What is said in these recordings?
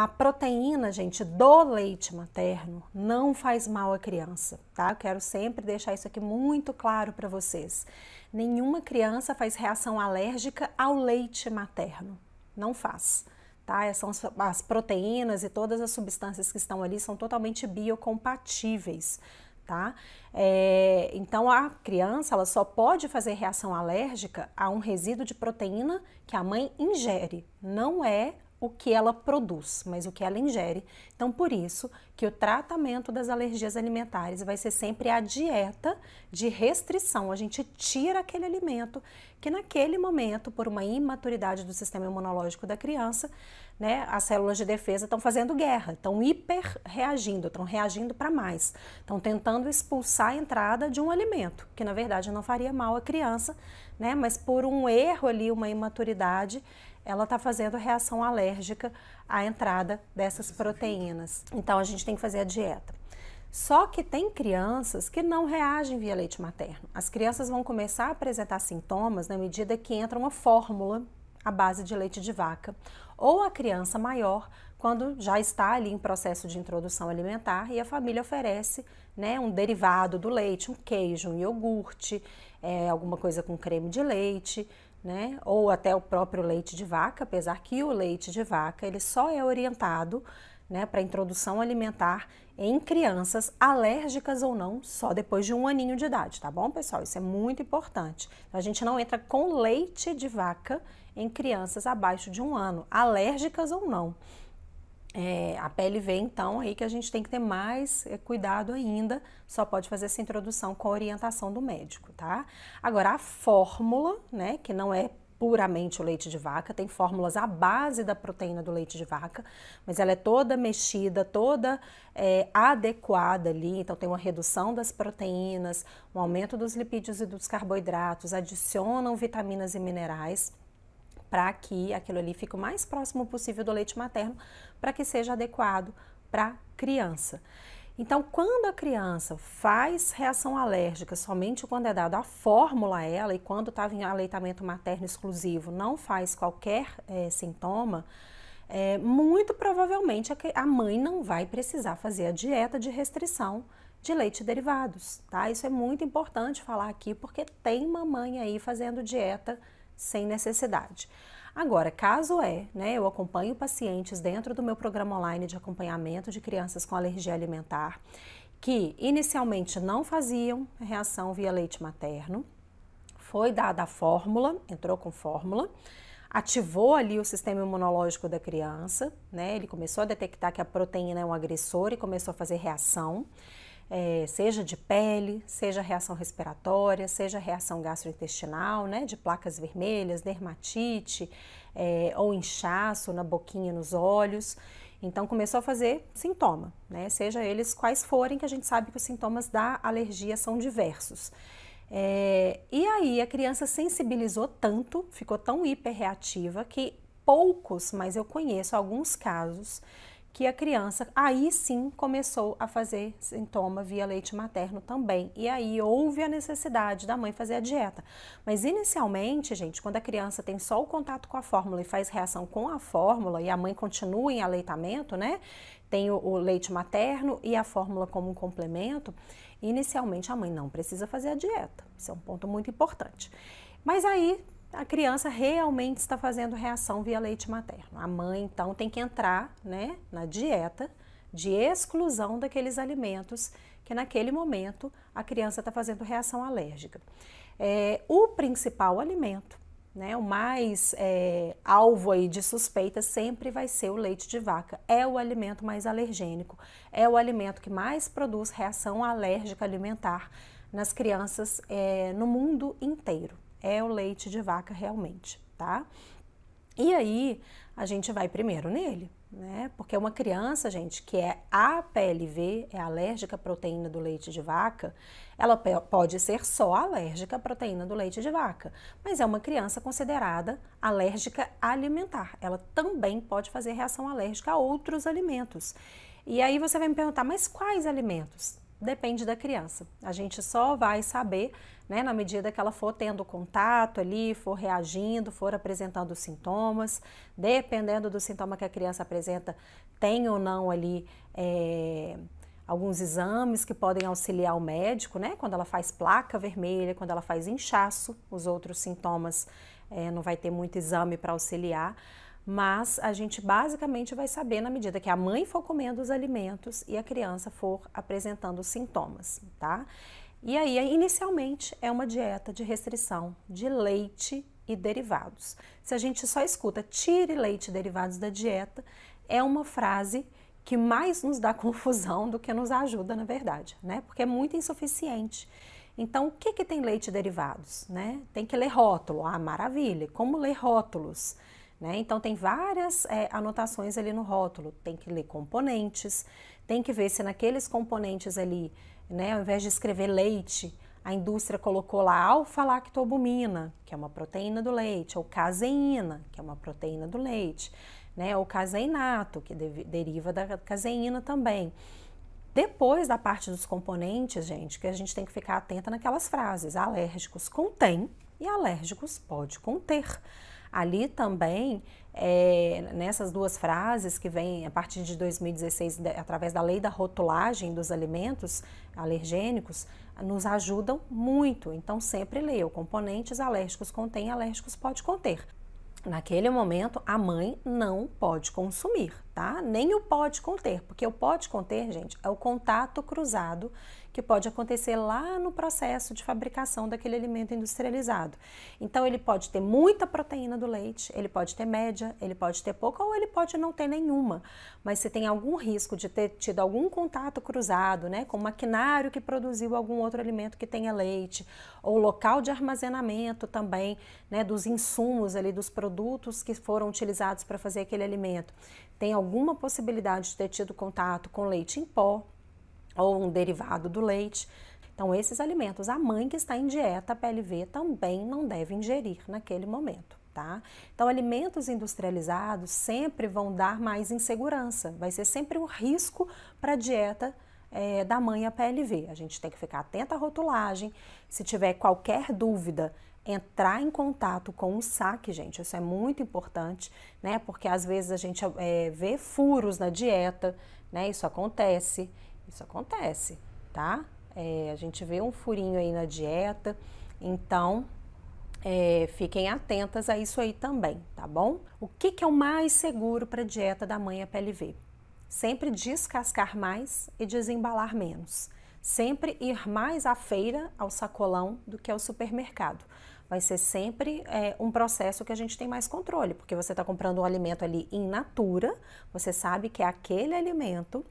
A proteína, gente, do leite materno não faz mal à criança, tá? Eu quero sempre deixar isso aqui muito claro para vocês. Nenhuma criança faz reação alérgica ao leite materno. Não faz. Tá? São as proteínas e todas as substâncias que estão ali são totalmente biocompatíveis. Tá? É, então a criança ela só pode fazer reação alérgica a um resíduo de proteína que a mãe ingere, não é o que ela produz, mas o que ela ingere. Então, por isso que o tratamento das alergias alimentares vai ser sempre a dieta de restrição. A gente tira aquele alimento que naquele momento, por uma imaturidade do sistema imunológico da criança, né, as células de defesa estão fazendo guerra, estão hiper reagindo, estão reagindo para mais, estão tentando expulsar a entrada de um alimento que na verdade não faria mal à criança, né, mas por um erro ali, uma imaturidade, ela está fazendo reação alérgica à entrada dessas proteínas. Então a gente tem que fazer a dieta. Só que tem crianças que não reagem via leite materno. As crianças vão começar a apresentar sintomas na medida que entra uma fórmula à base de leite de vaca, ou a criança maior, quando já está ali em processo de introdução alimentar e a família oferece né, um derivado do leite, um queijo, um iogurte, é, alguma coisa com creme de leite né? Ou até o próprio leite de vaca, apesar que o leite de vaca ele só é orientado né, para introdução alimentar em crianças alérgicas ou não, só depois de um aninho de idade, tá bom, pessoal? Isso é muito importante. A gente não entra com leite de vaca em crianças abaixo de um ano, alérgicas ou não. É, a vê então, aí que a gente tem que ter mais é, cuidado ainda, só pode fazer essa introdução com a orientação do médico, tá? Agora, a fórmula, né, que não é puramente o leite de vaca, tem fórmulas à base da proteína do leite de vaca, mas ela é toda mexida, toda é, adequada ali, então tem uma redução das proteínas, um aumento dos lipídios e dos carboidratos, adicionam vitaminas e minerais para que aquilo ali fique o mais próximo possível do leite materno, para que seja adequado para criança. Então, quando a criança faz reação alérgica somente quando é dado a fórmula a ela e quando estava tá em aleitamento materno exclusivo não faz qualquer é, sintoma, é, muito provavelmente a mãe não vai precisar fazer a dieta de restrição de leite derivados, tá? Isso é muito importante falar aqui porque tem mamãe aí fazendo dieta sem necessidade. Agora, caso é, né, eu acompanho pacientes dentro do meu programa online de acompanhamento de crianças com alergia alimentar que inicialmente não faziam reação via leite materno, foi dada a fórmula, entrou com fórmula, ativou ali o sistema imunológico da criança, né? Ele começou a detectar que a proteína é um agressor e começou a fazer reação é, seja de pele, seja reação respiratória, seja reação gastrointestinal, né, de placas vermelhas, dermatite é, ou inchaço na boquinha, nos olhos. Então começou a fazer sintoma, né, seja eles quais forem, que a gente sabe que os sintomas da alergia são diversos. É, e aí a criança sensibilizou tanto, ficou tão hiperreativa que poucos, mas eu conheço alguns casos que a criança aí sim começou a fazer sintoma via leite materno também. E aí houve a necessidade da mãe fazer a dieta. Mas inicialmente, gente, quando a criança tem só o contato com a fórmula e faz reação com a fórmula e a mãe continua em aleitamento, né? Tem o, o leite materno e a fórmula como um complemento. Inicialmente a mãe não precisa fazer a dieta. Isso é um ponto muito importante. Mas aí a criança realmente está fazendo reação via leite materno. A mãe, então, tem que entrar né, na dieta de exclusão daqueles alimentos que, naquele momento, a criança está fazendo reação alérgica. É, o principal alimento, né, o mais é, alvo aí de suspeita, sempre vai ser o leite de vaca. É o alimento mais alergênico, é o alimento que mais produz reação alérgica alimentar nas crianças é, no mundo inteiro é o leite de vaca realmente, tá? E aí a gente vai primeiro nele, né? Porque é uma criança, gente, que é APLV, é alérgica à proteína do leite de vaca, ela pode ser só alérgica à proteína do leite de vaca, mas é uma criança considerada alérgica alimentar. Ela também pode fazer reação alérgica a outros alimentos. E aí você vai me perguntar, mas quais alimentos? depende da criança. A gente só vai saber, né, na medida que ela for tendo contato ali, for reagindo, for apresentando sintomas, dependendo do sintoma que a criança apresenta, tem ou não ali é, alguns exames que podem auxiliar o médico, né, quando ela faz placa vermelha, quando ela faz inchaço, os outros sintomas é, não vai ter muito exame para auxiliar mas a gente basicamente vai saber na medida que a mãe for comendo os alimentos e a criança for apresentando sintomas, tá? E aí, inicialmente, é uma dieta de restrição de leite e derivados. Se a gente só escuta tire leite e derivados da dieta, é uma frase que mais nos dá confusão do que nos ajuda, na verdade, né? Porque é muito insuficiente. Então, o que, que tem leite e derivados? Né? Tem que ler rótulo. Ah, maravilha! Como ler rótulos? Né? Então, tem várias é, anotações ali no rótulo. Tem que ler componentes, tem que ver se naqueles componentes ali, né, ao invés de escrever leite, a indústria colocou lá alfa-lactobumina, que é uma proteína do leite, ou caseína, que é uma proteína do leite, né, ou caseinato, que deriva da caseína também. Depois da parte dos componentes, gente, que a gente tem que ficar atenta naquelas frases: alérgicos contém e alérgicos pode conter. Ali também, é, nessas duas frases que vêm a partir de 2016, de, através da lei da rotulagem dos alimentos alergênicos, nos ajudam muito. Então, sempre leio: componentes alérgicos contém, alérgicos pode conter. Naquele momento, a mãe não pode consumir tá? Nem o pode conter, porque o pode conter, gente, é o contato cruzado que pode acontecer lá no processo de fabricação daquele alimento industrializado. Então, ele pode ter muita proteína do leite, ele pode ter média, ele pode ter pouca ou ele pode não ter nenhuma. Mas se tem algum risco de ter tido algum contato cruzado, né, com maquinário que produziu algum outro alimento que tenha leite, ou local de armazenamento também, né, dos insumos ali, dos produtos que foram utilizados para fazer aquele alimento, tem algum alguma possibilidade de ter tido contato com leite em pó ou um derivado do leite. Então, esses alimentos, a mãe que está em dieta PLV também não deve ingerir naquele momento. Tá? Então, alimentos industrializados sempre vão dar mais insegurança, vai ser sempre um risco para a dieta é, da mãe a PLV. A gente tem que ficar atento à rotulagem. Se tiver qualquer dúvida entrar em contato com o saque, gente. Isso é muito importante, né? Porque às vezes a gente é, vê furos na dieta, né? Isso acontece, isso acontece, tá? É, a gente vê um furinho aí na dieta, então é, fiquem atentas a isso aí também, tá bom? O que, que é o mais seguro para a dieta da mãe a PLV? Sempre descascar mais e desembalar menos sempre ir mais à feira, ao sacolão, do que ao supermercado. Vai ser sempre é, um processo que a gente tem mais controle, porque você está comprando um alimento ali in natura, você sabe que é aquele alimento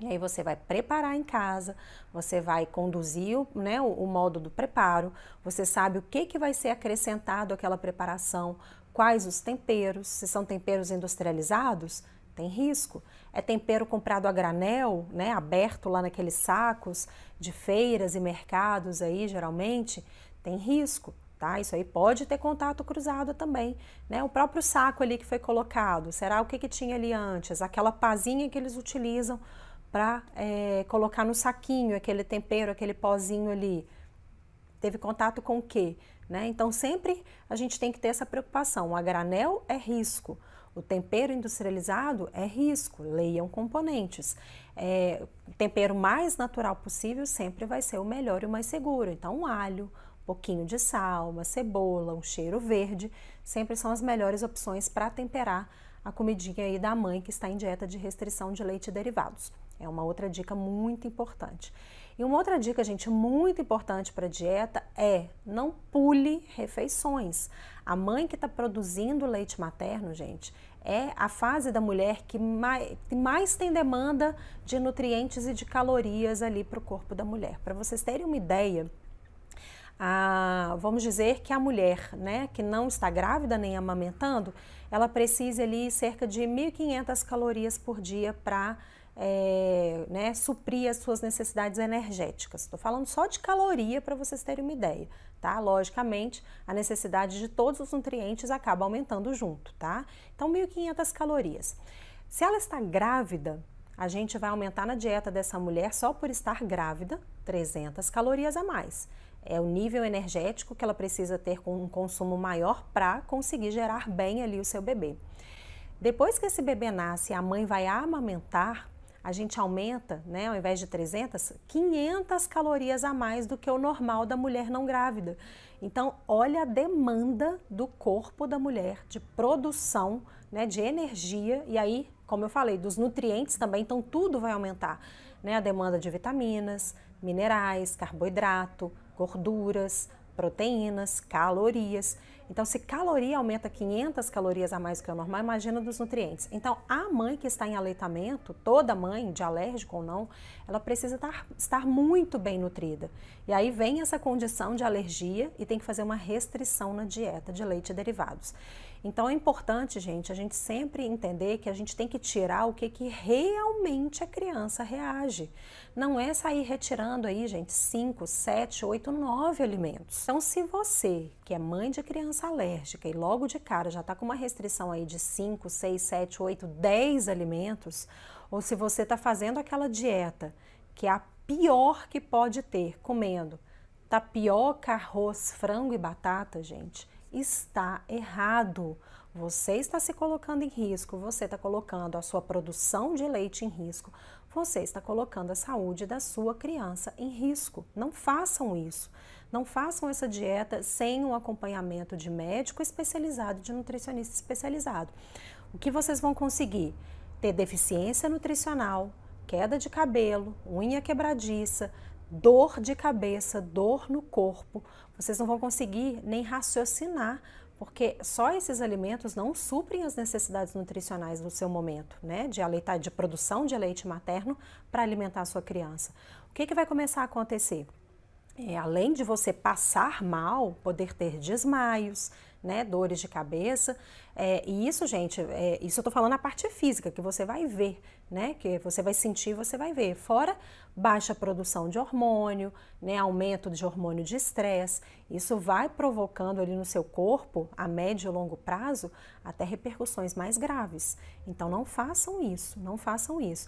e aí você vai preparar em casa, você vai conduzir o, né, o, o, modo do preparo, você sabe o que, que vai ser acrescentado àquela preparação, quais os temperos, se são temperos industrializados, tem risco. É tempero comprado a granel, né, aberto lá naqueles sacos de feiras e mercados aí, geralmente, tem risco. Tá? Isso aí pode ter contato cruzado também, né? O próprio saco ali que foi colocado, será o que, que tinha ali antes? Aquela pazinha que eles utilizam para é, eh, colocar no saquinho aquele tempero, aquele pozinho ali, teve contato com o quê? Né? Então sempre a gente tem que ter essa preocupação. A granel é risco. O tempero industrializado é risco, leiam componentes. É, tempero mais natural possível sempre vai ser o melhor e o mais seguro. Então, um alho, um pouquinho de sal, uma cebola, um cheiro verde, sempre são as melhores opções para temperar a comidinha aí da mãe que está em dieta de restrição de leite e derivados. É uma outra dica muito importante. E uma outra dica, gente, muito importante para dieta é não pule refeições. A mãe que está produzindo leite materno, gente, é a fase da mulher que mais, que mais tem demanda de nutrientes e de calorias ali para o corpo da mulher. Para vocês terem uma ideia, a, vamos dizer que a mulher, né, que não está grávida nem amamentando, ela precisa ali cerca de 1.500 calorias por dia para é, né, suprir as suas necessidades energéticas. Estou falando só de caloria para vocês terem uma ideia, tá? Logicamente, a necessidade de todos os nutrientes acaba aumentando junto, tá? Então, 1.500 calorias. Se ela está grávida, a gente vai aumentar na dieta dessa mulher só por estar grávida 300 calorias a mais. É o nível energético que ela precisa ter com um consumo maior para conseguir gerar bem ali o seu bebê. Depois que esse bebê nasce, a mãe vai amamentar a gente aumenta, né, ao invés de 300, 500 calorias a mais do que o normal da mulher não grávida. Então, olha a demanda do corpo da mulher de produção, né, de energia e aí, como eu falei, dos nutrientes também, então tudo vai aumentar, né, a demanda de vitaminas, minerais, carboidrato, gorduras, proteínas, calorias. Então, se caloria aumenta 500 calorias a mais do que o normal, imagina dos nutrientes. Então, a mãe que está em aleitamento, toda mãe, de alérgico ou não, ela precisa estar, estar muito bem nutrida. E aí vem essa condição de alergia e tem que fazer uma restrição na dieta de leite e derivados. Então é importante, gente, a gente sempre entender que a gente tem que tirar o que, que realmente a criança reage. Não é sair retirando aí, gente, 5, 7, 8, 9 alimentos. Então, se você, que é mãe de criança alérgica e logo de cara já está com uma restrição aí de 5, 6, 7, 8, 10 alimentos, ou se você está fazendo aquela dieta que é a pior que pode ter, comendo tapioca, arroz, frango e batata, gente está errado. Você está se colocando em risco, você está colocando a sua produção de leite em risco, você está colocando a saúde da sua criança em risco. Não façam isso. Não façam essa dieta sem um acompanhamento de médico especializado, de nutricionista especializado. O que vocês vão conseguir? Ter deficiência nutricional, queda de cabelo, unha quebradiça, dor de cabeça, dor no corpo, vocês não vão conseguir nem raciocinar, porque só esses alimentos não suprem as necessidades nutricionais do seu momento, né? De, aleitar, de produção de leite materno para alimentar a sua criança. O que, que vai começar a acontecer? é, além de você passar mal, poder ter desmaios, né, dores de cabeça. É, e isso, gente, é, isso eu tô falando a parte física, que você vai ver, né, que você vai sentir, você vai ver. Fora baixa produção de hormônio, né, aumento de hormônio de estresse. Isso vai provocando ali no seu corpo, a médio e longo prazo, até repercussões mais graves. Então não façam isso, não façam isso.